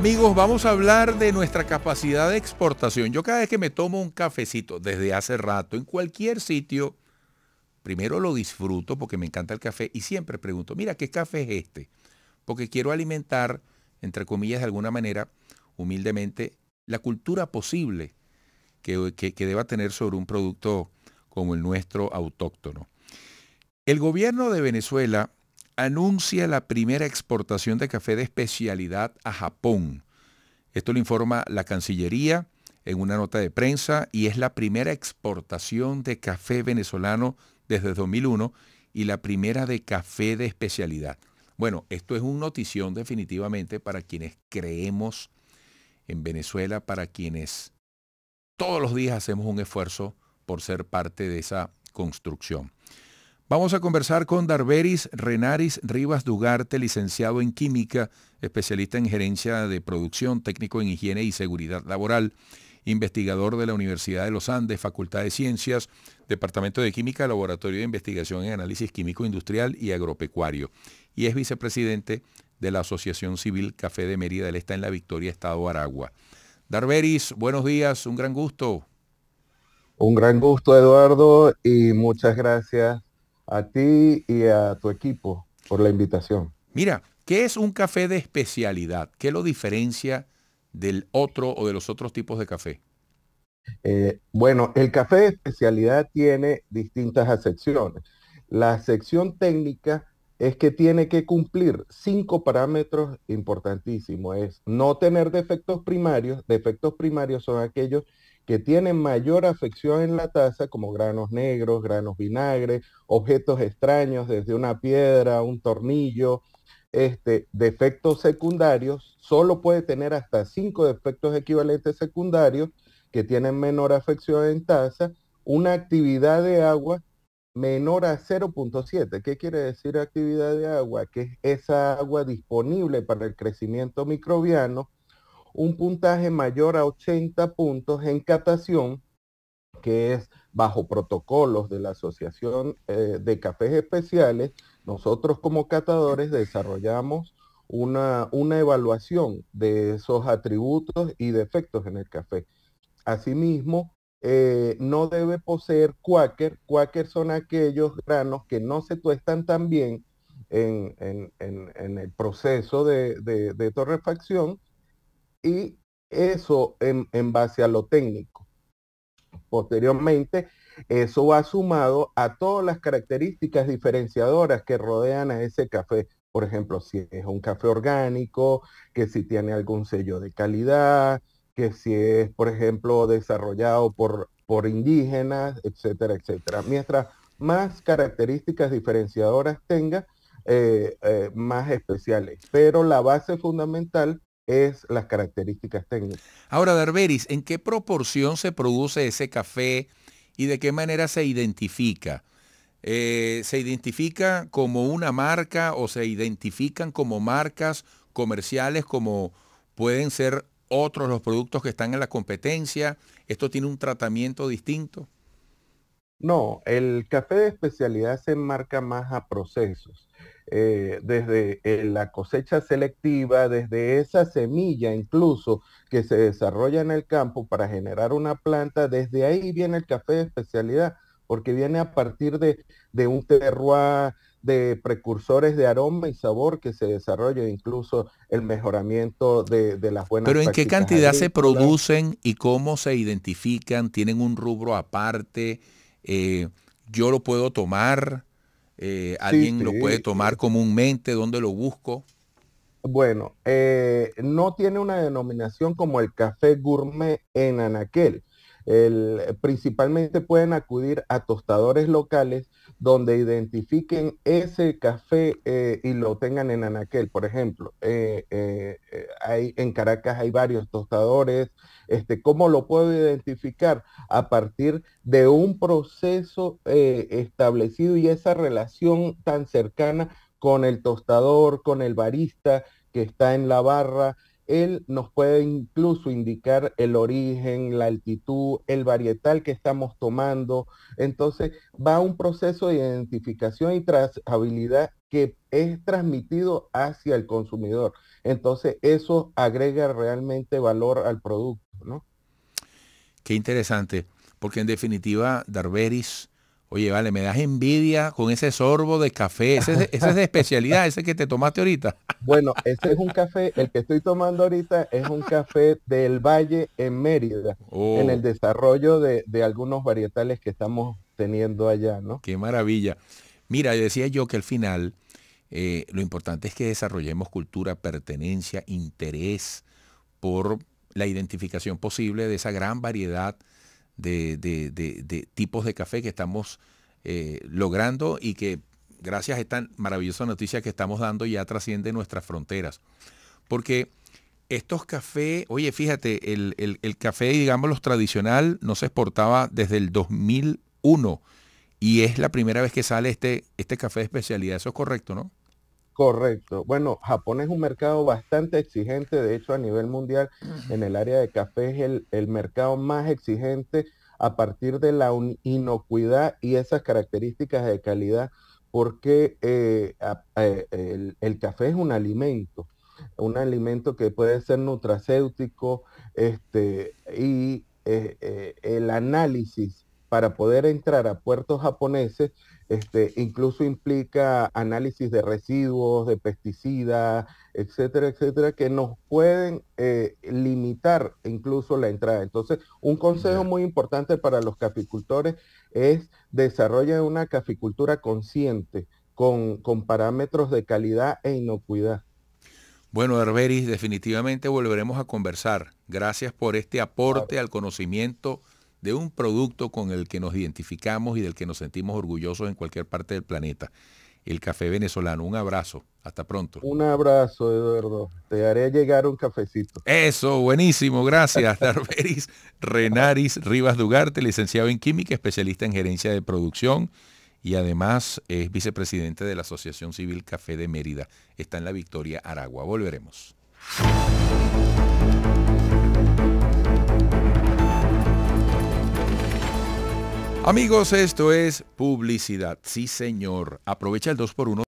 Amigos, vamos a hablar de nuestra capacidad de exportación. Yo cada vez que me tomo un cafecito, desde hace rato, en cualquier sitio, primero lo disfruto porque me encanta el café y siempre pregunto, mira, ¿qué café es este? Porque quiero alimentar, entre comillas, de alguna manera, humildemente, la cultura posible que, deba tener sobre un producto como el nuestro autóctono. El gobierno de Venezuela anuncia la primera exportación de café de especialidad a Japón. Esto lo informa la Cancillería en una nota de prensa y es la primera exportación de café venezolano desde 2001 y la primera de café de especialidad. Bueno, esto es un notición definitivamente para quienes creemos en Venezuela, para quienes todos los días hacemos un esfuerzo por ser parte de esa construcción. Vamos a conversar con Darberis Renaris Rivas Dugarte, licenciado en Química, especialista en gerencia de producción, técnico en higiene y seguridad laboral, investigador de la Universidad de los Andes, Facultad de Ciencias, Departamento de Química, Laboratorio de Investigación en Análisis Químico Industrial y Agropecuario, y es vicepresidente de la Asociación Civil Café de Mérida. del está en la Victoria, Estado Aragua. Darberis, buenos días, un gran gusto. Un gran gusto, Eduardo, y muchas gracias a ti y a tu equipo por la invitación. Mira, ¿qué es un café de especialidad? ¿Qué lo diferencia del otro o de los otros tipos de café? Eh, bueno, el café de especialidad tiene distintas acepciones. La sección técnica es que tiene que cumplir cinco parámetros importantísimos. Es no tener defectos primarios. Defectos primarios son aquellos que tienen mayor afección en la taza, como granos negros, granos vinagre, objetos extraños, desde una piedra, un tornillo, este, defectos secundarios, solo puede tener hasta cinco defectos equivalentes secundarios que tienen menor afección en taza, una actividad de agua menor a 0.7. ¿Qué quiere decir actividad de agua? Que es esa agua disponible para el crecimiento microbiano un puntaje mayor a 80 puntos en catación, que es bajo protocolos de la Asociación eh, de Cafés Especiales, nosotros como catadores desarrollamos una, evaluación de esos atributos y defectos en el café. Asimismo, eh, no debe poseer cuáquer. Cuáquer son aquellos granos que no se tuestan tan bien en, el proceso de torrefacción y eso en, base a lo técnico. Posteriormente, eso va sumado a todas las características diferenciadoras que rodean a ese café. Por ejemplo, si es un café orgánico, que si tiene algún sello de calidad, que si es, por ejemplo, desarrollado por, por indígenas, etcétera, etcétera. Mientras más características diferenciadoras tenga, eh, eh, más especiales. Pero la base fundamental es las características técnicas. Ahora, Darberis, ¿en qué proporción se produce ese café y de qué manera se identifica? Eh, ¿Se identifica como una marca o se identifican como marcas comerciales como pueden ser otros los productos que están en la competencia? ¿Esto tiene un tratamiento distinto? No, el café de especialidad se enmarca más a procesos. Eh, desde eh, la cosecha selectiva, desde esa semilla incluso que se desarrolla en el campo para generar una planta, desde ahí viene el café de especialidad, porque viene a partir de, un terroir, de precursores de aroma y sabor que se desarrolla, incluso el mejoramiento de, de las buenas. Pero ¿en qué cantidad se producen y cómo se identifican? ¿Tienen un rubro aparte? Eh, yo lo puedo tomar, eh, alguien lo puede tomar comúnmente, ¿dónde lo busco? Bueno, eh, no tiene una denominación como el café gourmet en Anaquel principalmente pueden acudir a tostadores locales donde identifiquen ese café eh, y lo tengan en Anaquel. Por ejemplo, eh, eh, hay, en Caracas hay varios tostadores. Este, ¿Cómo lo puedo identificar? A partir de un proceso establecido y esa relación tan cercana con el tostador, con el barista que está en la barra, él nos puede incluso indicar el origen, la altitud, el varietal que estamos tomando. Entonces va un proceso de identificación y trazabilidad que es transmitido hacia el consumidor. Entonces eso agrega realmente valor al producto, ¿no? Qué interesante, porque en definitiva Darberis Oye, vale, me das envidia con ese sorbo de café. Ese, es de especialidad, ese que te tomaste ahorita. Bueno, ese es un café, el que estoy tomando ahorita es un café del Valle en Mérida, en el oh. desarrollo de, algunos varietales que estamos teniendo allá, ¿no? Qué maravilla. Mira, decía yo que al final eh, lo importante es que desarrollemos cultura, pertenencia, interés por la identificación posible de esa gran variedad de, tipos de café que estamos eh, logrando y que gracias a esta maravillosa noticia que estamos dando ya trasciende nuestras fronteras. Porque estos cafés, oye, fíjate, el, el café, digamos, los tradicional no se exportaba desde el 2001 y es la primera vez que sale este, este café de especialidad, eso es correcto, ¿no? Correcto. Bueno, Japón es un mercado bastante exigente, de hecho a nivel mundial en el área de café es el, mercado más exigente a partir de la inocuidad y esas características de calidad, porque eh, eh, el, café es un alimento, un alimento que puede ser nutracéutico este, y eh, el análisis para poder entrar a puertos japoneses, este, incluso implica análisis de residuos, de pesticidas, etcétera, etcétera, que nos pueden eh, limitar incluso la entrada. Entonces, un consejo muy importante para los caficultores es desarrollar una caficultura consciente con, parámetros de calidad e inocuidad. Bueno, Herberis, definitivamente volveremos a conversar. Gracias por este aporte al conocimiento de un producto con el que nos identificamos y del que nos sentimos orgullosos en cualquier parte del planeta. El café venezolano. Un abrazo. Hasta pronto. Un abrazo, Eduardo. Te haré llegar un cafecito. Eso, buenísimo. Gracias, Darberis Renaris Rivas Dugarte, licenciado en Química, especialista en gerencia de producción y además es vicepresidente de la Asociación Civil Café de Mérida. Está en la Victoria Aragua. Volveremos. Amigos, esto es publicidad. Sí, señor. Aprovecha el 2x1